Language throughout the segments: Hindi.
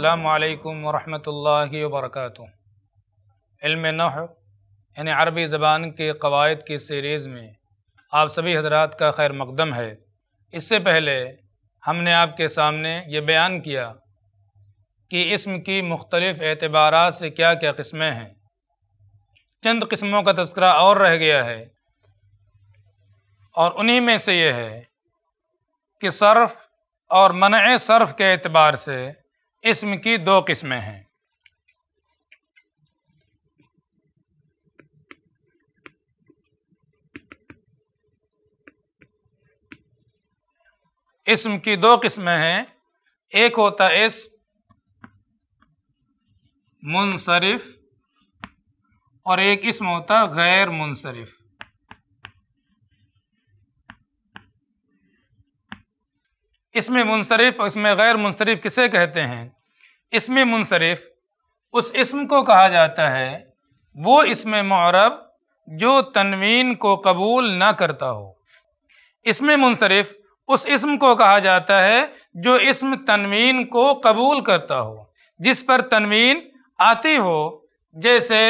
अल्लाम वरहमल वर्क इल्म यानी अरबी ज़बान के कवायद की सीरीज़ में आप सभी हजरात का खैर मकदम है इससे पहले हमने आपके सामने ये बयान किया कि इसम की मुख्तलिफ़ एतबार से क्या क्या किस्में हैं चंद किस्मों का तस्करा और रह गया है और उन्हीं में से ये है कि सर्फ़ और मन सर्फ़ के एतबार से इसम की दो किस्में हैं इसम की दो किस्में हैं एक होता है इस मुनसरफ और एक इसम होता गैर मुनसरफ इसमें मुनसरफ और इसमें गैर मुनसरफ किसे कहते हैं इसमें मुनसरफ उस इसम को कहा जाता है वो इसमें मौरब जो तनवीन को कबूल ना करता हो इसमें मुनसरफ उस इसम को कहा जाता है जो इसम तनवीन को कबूल करता हो जिस पर तनवीन आती हो जैसे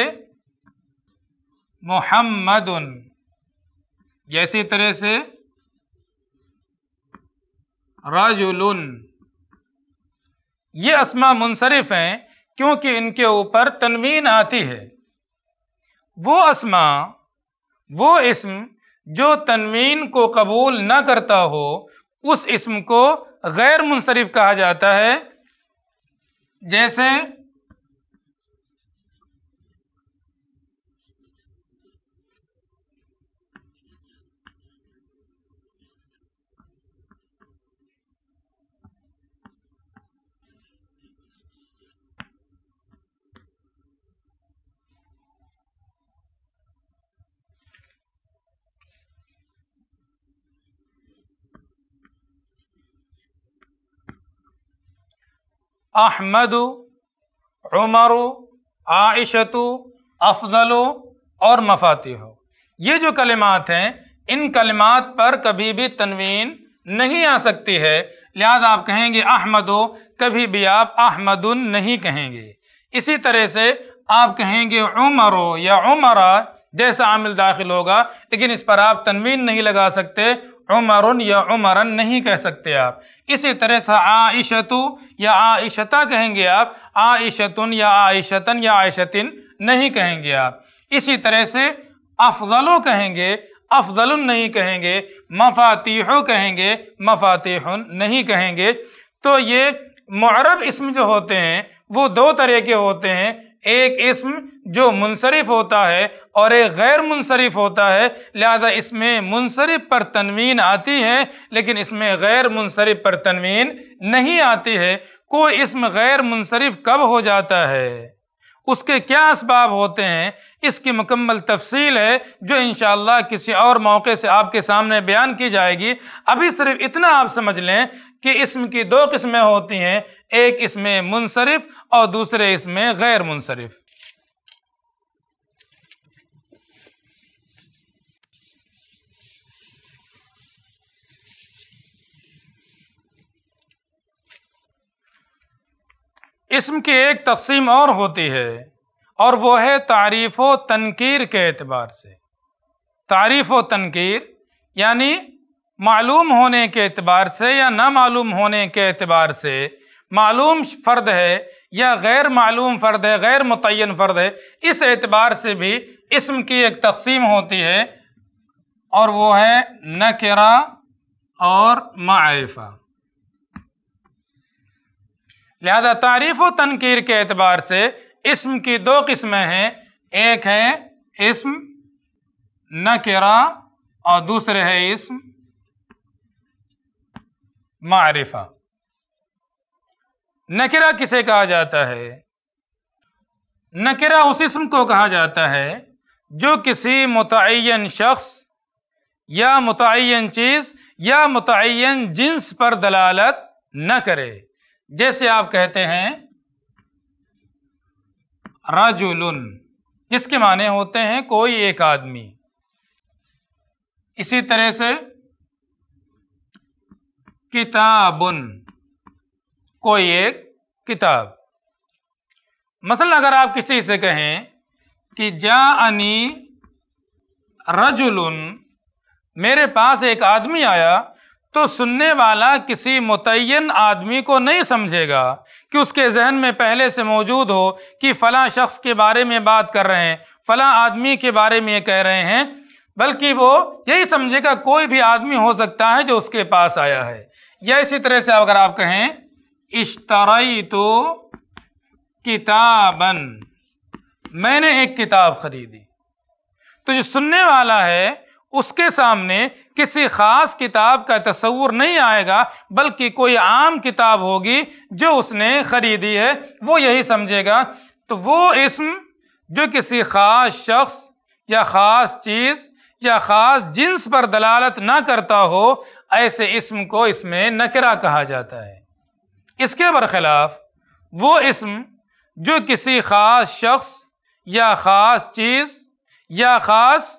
मोहम्मद जैसी तरह से राजुलन ये असमा मुनसरफ हैं क्योंकि इनके ऊपर तनवीन आती है वो असमा वो इसम जो तनवीन को कबूल न करता हो उस इसम को गैर मुनसरफ कहा जाता है जैसे अहमद उमर आयशतु अफजलो और मफाती हो ये जो कलिमात हैं इन कलिमात पर कभी भी तनवीन नहीं आ सकती है लिहाजा आप कहेंगे अहमदो कभी भी आप अहमदुन नहीं कहेंगे इसी तरह से आप कहेंगे उमरो या उमरा जैसा आमिल दाखिल होगा लेकिन इस पर आप तनवीन नहीं लगा सकते उमर या उमरन नहीं कह सकते आप इसी तरह से आयशतु या आयशता कहेंगे आप आयशतुन या आयशतन या आयशतिन नहीं कहेंगे आप इसी तरह से अफजलो कहेंगे अफजल नहीं कहेंगे मफातिह कहेंगे मफातिह नहीं कहेंगे तो ये मरब इसम जो होते हैं वो दो तरह के होते हैं एक इसम जो मुनसरफ होता है और एक गैर मुनसरफ होता है लिहाजा इसमें मुनसरफ पर तनवीन आती है लेकिन इसमें गैर मुनसरफ पर तनवीन नहीं आती है कोई इसम गैर मुनसरफ कब हो जाता है उसके क्या इसबाब होते हैं इसकी मुकम्मल तफसील है जो इन किसी और मौके से आपके सामने बयान की जाएगी अभी सिर्फ इतना आप समझ लें कि इसम की दो किस्में होती हैं एक इसमें मुनसरफ और दूसरे इसमें गैर मुनसरफ इसम की एक तकसीम और होती है और वो है तारीफ़ व तनकीर के अतबार से तारीफ़ व तनकीर यानी मालूम होने के अतबार से या ना मालूम होने के अतबार से मालूम फ़र्द है या गैर मालूम फ़र्द है गैर मुतन फ़र्द है इस एतबार से भी इसम की एक तकसीम होती है और वो है नकरा और मरफा लिहाजा तारीफ़ तनकीर के एतबार से इसम की दो किस्में हैं एक है इसम नकरा और दूसरे है इसम मारिफा नकिरा किसे कहा जाता है नकिरा उस इसम को कहा जाता है जो किसी मुतन शख्स या मुतन चीज़ या मुतन जिन्स पर दलालत न करे जैसे आप कहते हैं रजुलन जिसके माने होते हैं कोई एक आदमी इसी तरह से किताबुन कोई एक किताब मसलन अगर आप किसी से कहें कि जा अनी रजुल मेरे पास एक आदमी आया तो सुनने वाला किसी मुतन आदमी को नहीं समझेगा कि उसके जहन में पहले से मौजूद हो कि फ़लाँ शख्स के बारे में बात कर रहे हैं फ़लाँ आदमी के बारे में कह रहे हैं बल्कि वो यही समझेगा कोई भी आदमी हो सकता है जो उसके पास आया है या इसी तरह से अगर आप कहें इश्तराई तो किताबन मैंने एक किताब खरीदी तो जो सुनने वाला है उसके सामने किसी ख़ास किताब का तस्वूर नहीं आएगा बल्कि कोई आम किताब होगी जो उसने ख़रीदी है वो यही समझेगा तो वो इसम जो किसी ख़ास शख्स या ख़ास चीज़ या ख़ास जिन्स पर दलालत ना करता हो ऐसे इसम को इसमें नकरा कहा जाता है इसके बरखिलाफ वो इसम जो किसी ख़ास शख्स या ख़ास चीज़ या ख़ास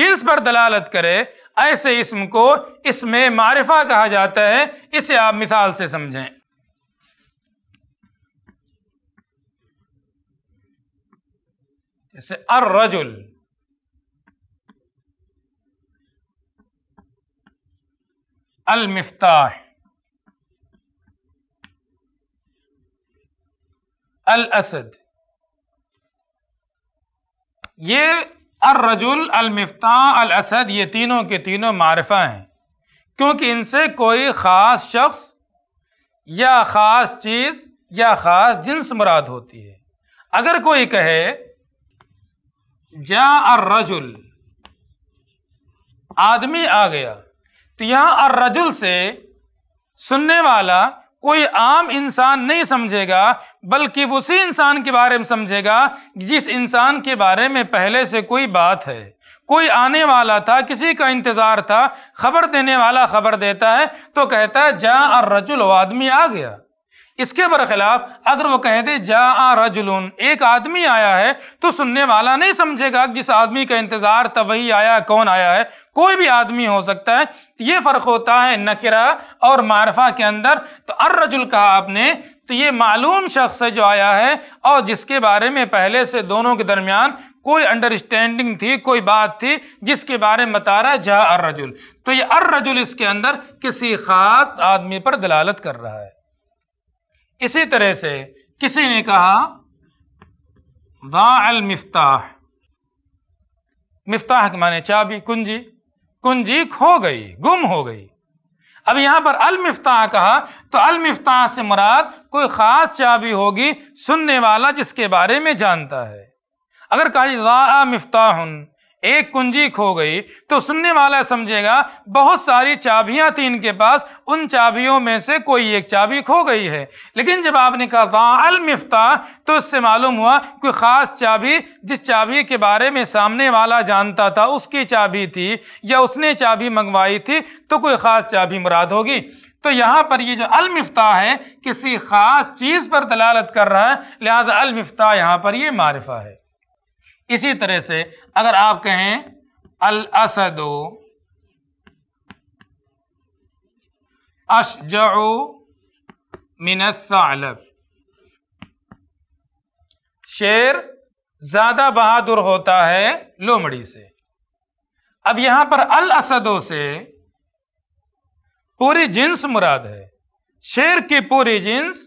जिन्स पर दलालत करे ऐसे इसम को इसमें मारिफा कहा जाता है इसे आप मिसाल से समझें जैसे अर्रजुल अल मिफ्ताह अल असद ये अर्रजुल अलमफ्ता अल असद ये तीनों के तीनों मारफा हैं क्योंकि इनसे कोई ख़ास शख्स या ख़ास चीज़ या ख़ास जिन्स मुराद होती है अगर कोई कहे जा अर्रजुल आदमी आ गया तो यहाँ अर्रजुल से सुनने वाला कोई आम इंसान नहीं समझेगा बल्कि उसी इंसान के बारे में समझेगा जिस इंसान के बारे में पहले से कोई बात है कोई आने वाला था किसी का इंतज़ार था खबर देने वाला खबर देता है तो कहता है जा और रजुल आदमी आ गया इसके बरखिलाफ अगर वो कह दे जा रजुल एक आदमी आया है तो सुनने वाला नहीं समझेगा जिस आदमी का इंतज़ार तब वही आया कौन आया है कोई भी आदमी हो सकता है तो ये फ़र्क होता है नकरा और मारफा के अंदर तो अर रजुल कहा आपने तो ये मालूम शख्स है जो आया है और जिसके बारे में पहले से दोनों के दरमियान कोई अंडरस्टैंडिंग थी कोई बात थी जिसके बारे में बता रहा है जहा रजुल तो ये अर रजुल इसके अंदर किसी ख़ास आदमी पर दलालत कर रहा है इसी तरह से किसी ने कहा दाल मिफ्ताह मिफ्ताह के माने चाबी कुंजी कुंजी खो गई गुम हो गई अब यहां पर अलमिफ्ताह कहा तो अलमिफ्ताह से मुराद कोई ख़ास चाबी होगी सुनने वाला जिसके बारे में जानता है अगर कहा मिफ्ताह एक कुंजी खो गई तो सुनने वाला समझेगा बहुत सारी चाबियां थी इनके पास उन चाबियों में से कोई एक चाबी खो गई है लेकिन जब आपने कहा मिफ्ता तो इससे मालूम हुआ कोई ख़ास चाबी जिस चाबी के बारे में सामने वाला जानता था उसकी चाबी थी या उसने चाबी मंगवाई थी तो कोई ख़ास चाबी मुराद होगी तो यहाँ पर ये जो अलमिफ्ता है किसी ख़ास चीज़ पर दलालत कर रहा है लिहाजा अलमफ्ता यहाँ पर ये मारफा है इसी तरह से अगर आप कहें अल असदो अशजो मिनसालब शेर ज्यादा बहादुर होता है लोमड़ी से अब यहां पर अल असदो से पूरी जिन्स मुराद है शेर की पूरी जिन्स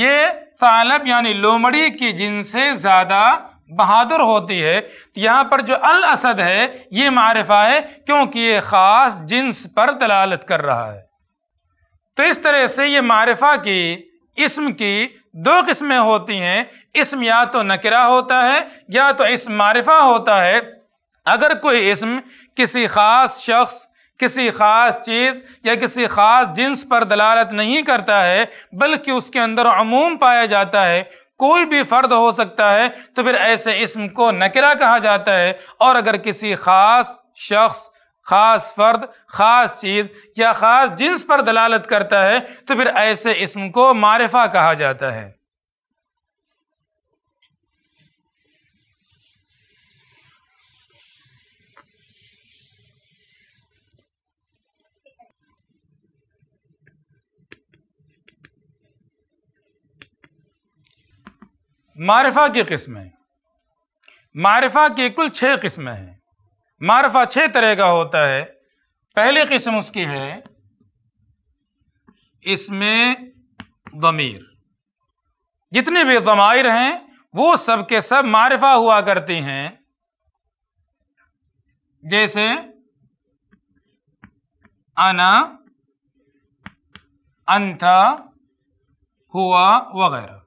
ये तालब यानी लोमड़ी की जिन्स से ज्यादा बहादुर होती है तो यहाँ पर जो अल असद है ये मारफा है क्योंकि ये ख़ास जिन्स पर दलालत कर रहा है तो इस तरह से ये मारफा की इसम की दो किस्में होती हैं इसम या तो नकरा होता है या तो इसम मारफा होता है अगर कोई इसम किसी ख़ास शख्स किसी ख़ास चीज़ या किसी ख़ास जिन्स पर दलालत नहीं करता है बल्कि उसके अंदर अमूम पाया जाता है कोई भी फ़र्द हो सकता है तो फिर ऐसे इसम को नकरा कहा जाता है और अगर किसी ख़ास शख्स ख़ास फ़र्द ख़ास चीज़ या ख़ास जिन्स पर दलालत करता है तो फिर ऐसे इसम को मारफा कहा जाता है मारफा की किस्में मारफा की कुल छः किस्में हैं मारफा छः तरह का होता है पहली किस्म उसकी है इसमें दमीर जितने भी दमायर हैं वो सब के सब मारफा हुआ करती हैं जैसे अना अंथा हुआ वगैरह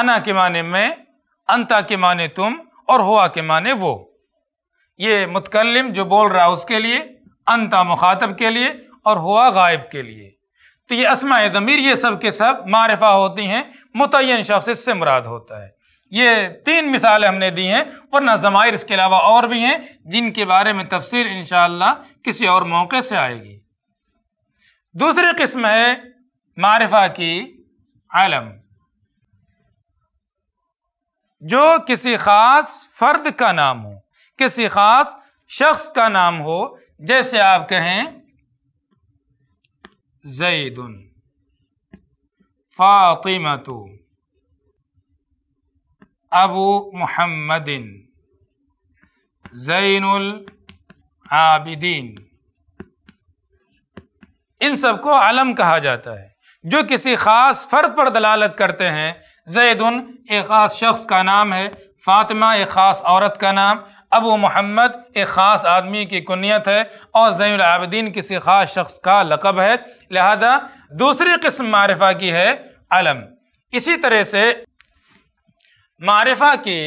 अना के माने मैं अंता के माने तुम और हुआ के माने वो ये मुतकलम जो बोल रहा है उसके लिए अंता मुखातब के लिए और हुआ गायब के लिए तो ये असमा दमीर ये सब के सब मारफा होती हैं मुतन शख्स से मुराद होता है ये तीन मिसालें हमने दी हैं वरना ज़मायर इसके अलावा और भी हैं जिनके बारे में तफसीर इन किसी और मौके से आएगी दूसरी किस्म है मारफा की आलम जो किसी ख़ास फ़र्द का नाम हो किसी ख़ास शख्स का नाम हो जैसे आप कहें जईदन फ़ातिमतु अबू मुहम्मदिन जैनुल आबिदीन इन सबको अलम कहा जाता है जो किसी ख़ास फ़र्द पर दलालत करते हैं जैदन एक ख़ास शख्स का नाम है फ़ातिमा एक ख़ास औरत का नाम अबू मोहम्मद एक ख़ास आदमी की कुनीत है और ज़ैनआबद्दीन किसी ख़ास शख्स का लकब है लिहाजा दूसरी किस्म मारफा की है अलम इसी तरह से मारफा की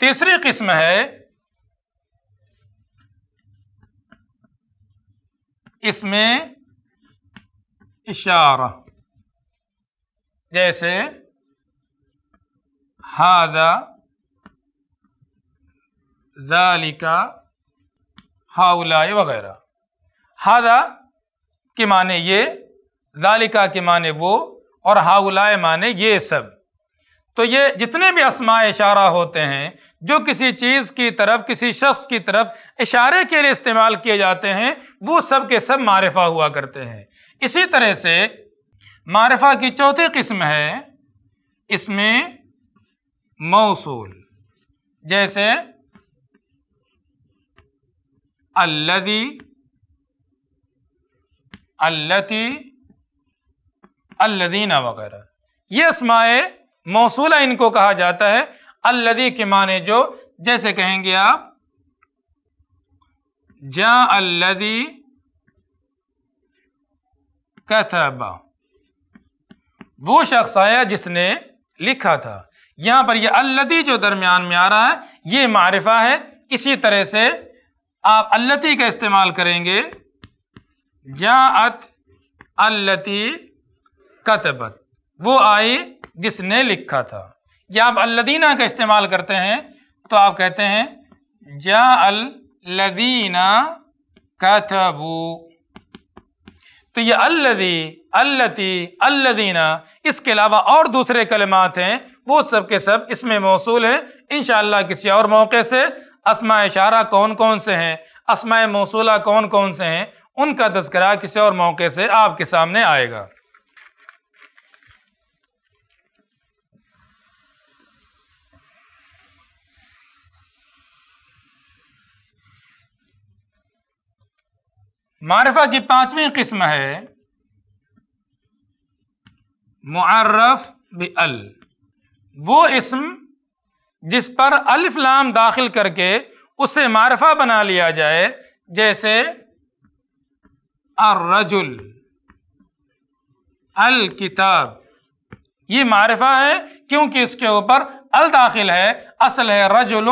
तीसरी किस्म है इसमें इशारा जैसे हादा दालिका हाउलाए वगैरह हादा के माने ये दालिका के माने वो और हाउलाए माने ये सब तो ये जितने भी असमा इशारा होते हैं जो किसी चीज़ की तरफ किसी शख्स की तरफ इशारे के लिए इस्तेमाल किए जाते हैं वो सब के सब मारफा हुआ करते हैं इसी तरह से मारफा की चौथी किस्म है इसमें मौसूल जैसे अल्लदी अल्लती अल्लदीना वगैरह ये इसमाए मौसूला इनको कहा जाता है अल्लदी के माने जो जैसे कहेंगे आप जा अल्लदी कतबा वो शख्स आया जिसने लिखा था यहाँ पर यह अल्लती जो दरमियान में आ रहा है ये मारिफा है इसी तरह से आप अल्लती का इस्तेमाल करेंगे जात अल्लती कतबत वो आई जिसने लिखा था या आप अल्लदीना का इस्तेमाल करते हैं तो आप कहते हैं जा अल्लदीना कथबू तो ये अल्लदी अल्लती अल्लदीना इसके अलावा और दूसरे कलमात हैं वो सब के सब इसमें मौसू हैं इन किसी और मौके से असमा इशारा कौन कौन से हैं असमाय मौसूला कौन कौन से हैं उनका तस्करा किसी और मौके से आपके सामने आएगा मारफा की पांचवी किस्म है मुआरफ बि अल वो इसम जिस पर अलिफ लाम दाखिल करके उसे मारफा बना लिया जाए जैसे अर्रजुल अल किताब ये मारफा है क्योंकि उसके ऊपर अल दाखिल है असल है रजुल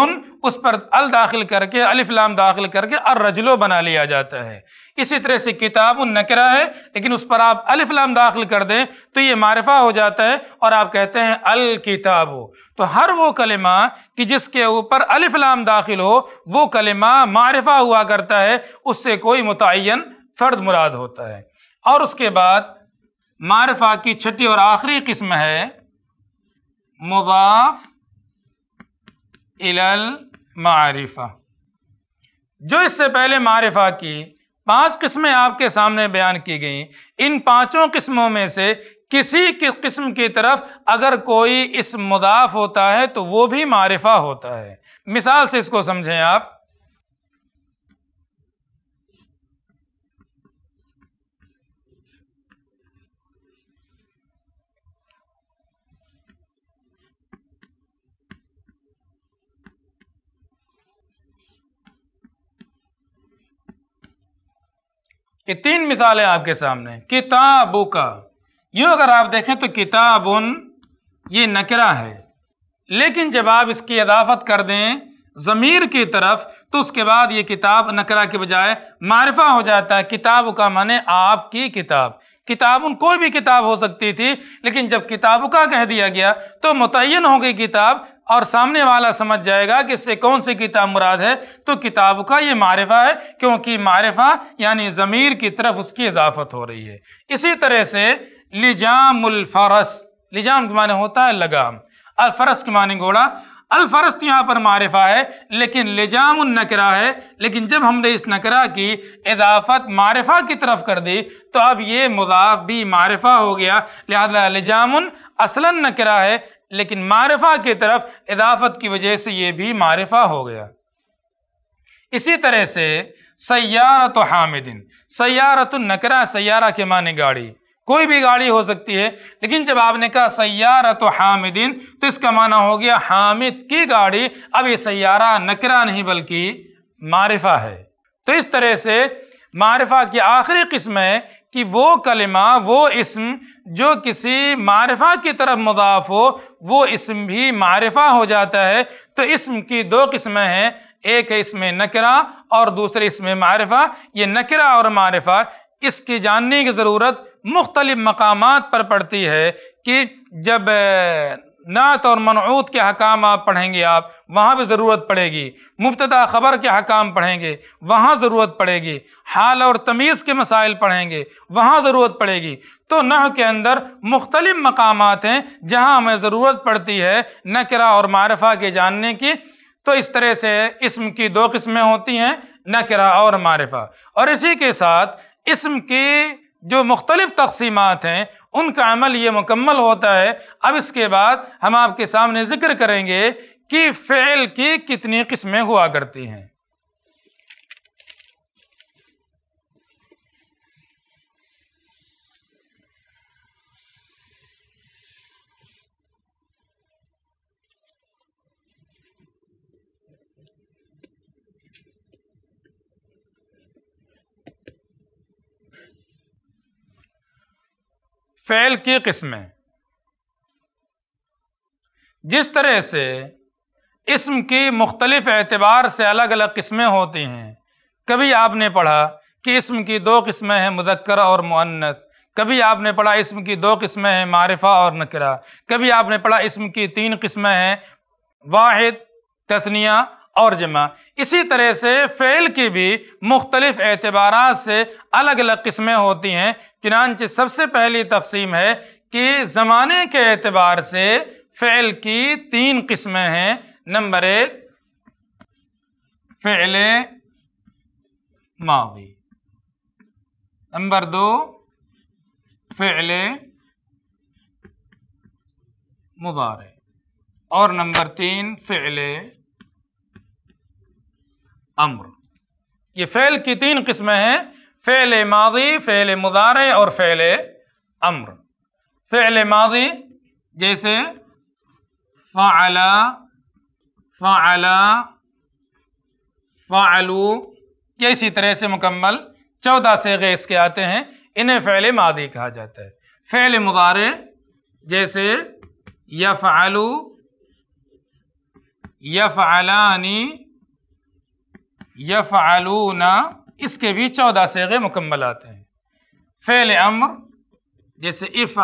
उस पर अल दाखिल करके अलिफ्लाम दाखिल करके अर रजलो बना लिया जाता है इसी तरह से किताब नकरा है लेकिन उस पर आप अलिफ्लाम दाखिल कर दें तो ये मारफा हो जाता है और आप कहते हैं अल किताब तो हर वो कलिमा कि जिसके ऊपर अलिफ्लाम दाखिल हो वो कलिमा मारफा हुआ करता है उससे कोई मुतन फ़र्द मुराद होता है और उसके बाद मारफा की छठी और आखिरी किस्म है मुदाफ इलल मारिफा जो इससे पहले मारिफा की पांच किस्में आपके सामने बयान की गई इन पांचों किस्मों में से किसी की किस्म की तरफ अगर कोई इस मुदाफ होता है तो वो भी मारिफा होता है मिसाल से इसको समझें आप ये तीन मिसालें आपके सामने किताबों का यू अगर आप देखें तो किताबन ये नकरा है लेकिन जब आप इसकी अदाफत कर दें ज़मीर की तरफ तो उसके बाद ये किताब नकरा के बजाय मारफा हो जाता है किताब का माने आपकी किताब उन कोई भी किताब हो सकती थी लेकिन जब किताब का कह दिया गया तो मुतन हो गई किताब और सामने वाला समझ जाएगा कि इससे कौन सी किताब मुराद है तो किताब का ये मारिफा है क्योंकि मारिफा यानी ज़मीर की तरफ उसकी इजाफत हो रही है इसी तरह से लिजामुलफरस लिजाम के माने होता है लगाम अलफरस के माने घोड़ा अलफरस तो यहाँ पर मारिफा है लेकिन लिजाम नकरा है लेकिन जब हमने इस नकरा की इजाफत मारिफा की तरफ कर दी तो अब ये मुदाफ भी मारिफा हो गया लिहाजा लिजाम असलन नकरा है लेकिन मारफा की तरफ इजाफत की वजह से यह भी मारफा हो गया इसी तरह से सयारत हामिदिन सयारत नकरा सयारा के माने गाड़ी कोई भी गाड़ी हो सकती है लेकिन जब आपने कहा सयारत हामिदिन तो इसका माना हो गया हामिद की गाड़ी अब ये सयारा नकरा नहीं बल्कि मारिफा है तो इस तरह से मारफा की आखिरी किस्म है कि वो कलमा वो इसम जो किसी मारफा की तरफ मुदाफ हो वो इसम भी मारफा हो जाता है तो इसम की दो किस्में हैं एक है इसमें नकरा और दूसरे इसमें मारफा ये नकरा और मारफा इसकी जानने की ज़रूरत मुख्तलिफ़ मकाम पर पड़ती है कि जब नात और मनऊत के हकाम आप पढ़ेंगे आप वहाँ भी ज़रूरत पड़ेगी मुबतदा ख़बर के हकाम पढ़ेंगे वहाँ ज़रूरत पड़ेगी हाल और तमीज़ के मसाइल पढ़ेंगे वहाँ ज़रूरत पड़ेगी तो नह के अंदर मुख्तलिफ़ मकाम हैं जहाँ हमें ज़रूरत पड़ती है नकरा और मारफा के जानने की तो इस तरह से इसम की दो किस्में होती हैं नकरा और मारफा और इसी के साथ इसम की जो मुख्तलिफ तकसीमत हैं उनका अमल ये मुकम्मल होता है अब इसके बाद हम आपके सामने ज़िक्र करेंगे कि फ़ेल की कितनी किस्में हुआ करती हैं फ़ैल की किस्में जिस तरह से इसम की मुख्तलिफ़ एतबार से अलग अलग किस्में होती हैं कभी आपने पढ़ा कि इसम की दो किस्में हैं मुदक्र और मुअन्नत कभी आपने पढ़ा इसम की दो किस्में हैं मारिफा और नकरा कभी आपने पढ़ा इसम की तीन किस्में हैं वाहिद तथनिया और जमा इसी तरह से फ़ेल की भी मुख्तलिफ एतबार से अलग अलग किस्में होती हैं चुनानच सबसे पहली तकसीम है कि ज़माने के एतबार से फ़ेल की तीन किस्में हैं नंबर एक फ़ेल मावी नंबर दो फ़ेल मुबारे और नंबर तीन फ़ेल अम्र ये फेल की तीन किस्में हैं फेल माजी फेल मुदारे और फेल अम्र फेल माजी जैसे फ़ाला फ़ाला फ़ालू ये इसी तरह से मुकम्मल चौदह से गैस के आते हैं इन्हें फेल मादी कहा जाता है फ़ैल मुदारे जैसे यफ़ यफ आलानी यफ इसके भी चौदह सेगे मुकम्मल आते हैं फ़ेल अम्र जैसे इफ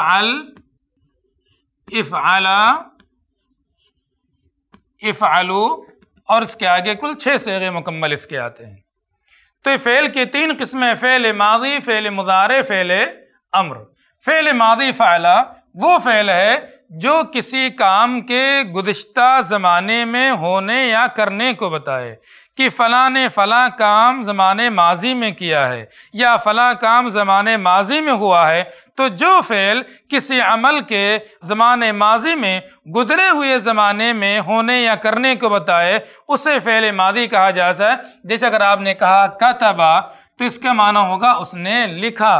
इफ आला इफ आलू और इसके आगे कुल छः सेगे मुकम्मल इसके आते हैं तो फ़ेल के तीन किस्में फ़ेल मादी फ़ेल मुदार फ़ेल अम्र फ़ेल मादी फ़ाला वो फ़ेल है जो किसी काम के गुज्त ज़माने में होने या करने को बताए कि फ़लाँ ने फ़लाँ काम ज़माने माजी में किया है या फ़लाँ काम ज़माने माजी में हुआ है तो जो फ़ेल किसी अमल के ज़माने माजी में गुजरे हुए ज़माने में होने या करने को बताए उसे फ़ेल माजी कहा जाता है जैसे अगर आपने कहा कतबा तो इसका माना होगा उसने लिखा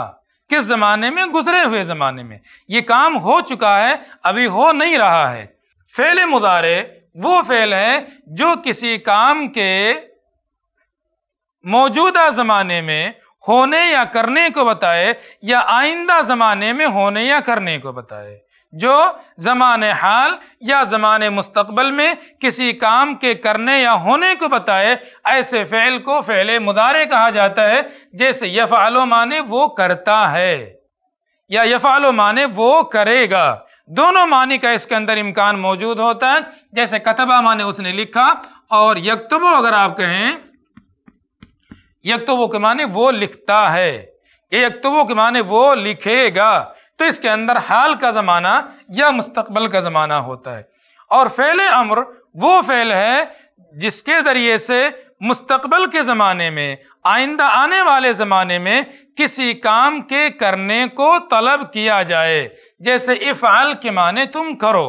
किस ज़माने में गुजरे हुए ज़माने में ये काम हो चुका है अभी हो नहीं रहा है फ़ेल मुदारे वो फ़ेल है जो किसी काम के मौजूदा ज़माने में होने या करने को बताए या आइंदा ज़माने में होने या करने को बताए जो ज़मान हाल या ज़मान मुस्तकबल में किसी काम के करने या होने को बताए ऐसे फ़ैल को फ़ैल मुदारे कहा जाता है जैसे यफ़ालो माने वो करता है या यफ़ालो माने वो करेगा दोनों मानी का इसके अंदर इम्कान मौजूद होता है जैसे कतबा माने उसने लिखा और यकतबो अगर आप कहें एक तो वो के माने वो लिखता है एक तो वो के माने वो लिखेगा तो इसके अंदर हाल का ज़माना या मुस्तकबल का ज़माना होता है और फ़ैल अम्र वो फ़ैल है जिसके ज़रिए से मुस्तकबल के ज़माने में आइंदा आने वाले ज़माने में किसी काम के करने को तलब किया जाए जैसे इफ़ाल के माने तुम करो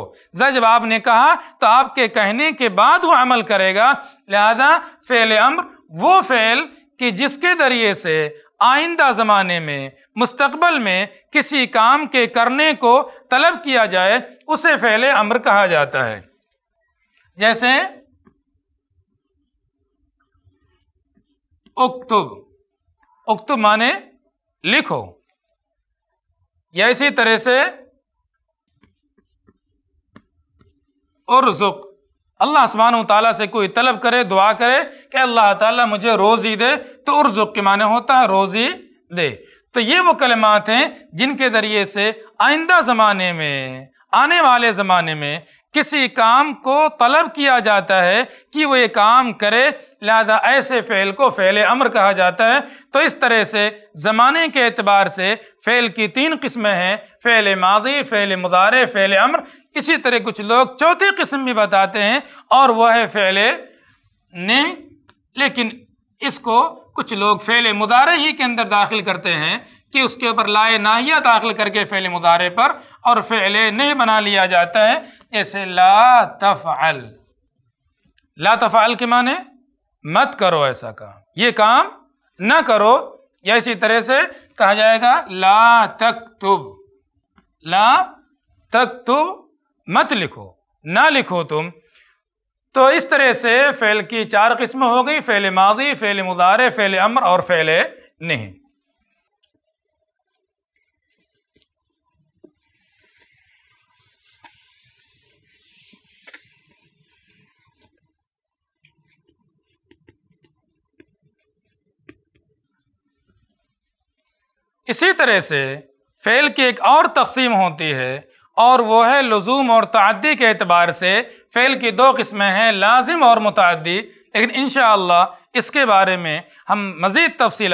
जब आपने कहा तो आपके कहने के बाद वो अमल करेगा लिहाजा फ़ेल अम्र वो फ़ेल कि जिसके ज़रिए से आइंदा ज़माने में मुस्तकबल में किसी काम के करने को तलब किया जाए उसे फैले अम्र कहा जाता है जैसे उक्तुब उक्तुब माने लिखो या इसी तरह से उर्जुक अल्लाह आसमान ताली से कोई तलब करे दुआ करे कि अल्लाह ताला मुझे रोज़ी दे तो उर्जुक के माने होता है रोज़ी दे तो ये वो कलमात हैं जिनके ज़रिए से आइंदा ज़माने में आने वाले ज़माने में किसी काम को तलब किया जाता है कि वो ये काम करे लिहाजा ऐसे फ़ेल को फ़ेल अमर कहा जाता है तो इस तरह से ज़माने के अतबार से फ़ेल की तीन किस्में हैं फ़ेल मादी फ़ेल मुदारे फ़ेल अमर इसी तरह कुछ लोग चौथी किस्म भी बताते हैं और वह है फ़ेल ने लेकिन इसको कुछ लोग फ़ेल मुदारे ही के अंदर दाखिल करते हैं कि उसके ऊपर लाए नाहिया दाखिल करके फेल मुदारे पर और फ़ैल नहीं बना लिया जाता है ऐसे ला तफ़ल ला तफ़ल के माने मत करो ऐसा काम ये काम ना करो या इसी तरह से कहा जाएगा ला तक तुब ला तक तुब मत लिखो ना लिखो तुम तो इस तरह से फ़ैल की चार किस्म हो गई फेल मादी फेल मुदारे फेल अमर और फ़ैल नहीं इसी तरह से फ़ेल की एक और तकसीम होती है और वो है लजूम और तदी के अतबार से फ़ेल की दो किस्में हैं लाजिम और मुतदी लेकिन इन इसके बारे में हम मज़ीद तफसी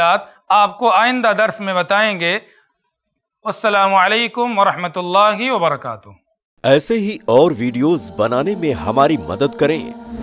आपको आइंदा दर्स में बताएंगे असलकम वरहमल वर्क ऐसे ही और वीडियोज़ बनाने में हमारी मदद करें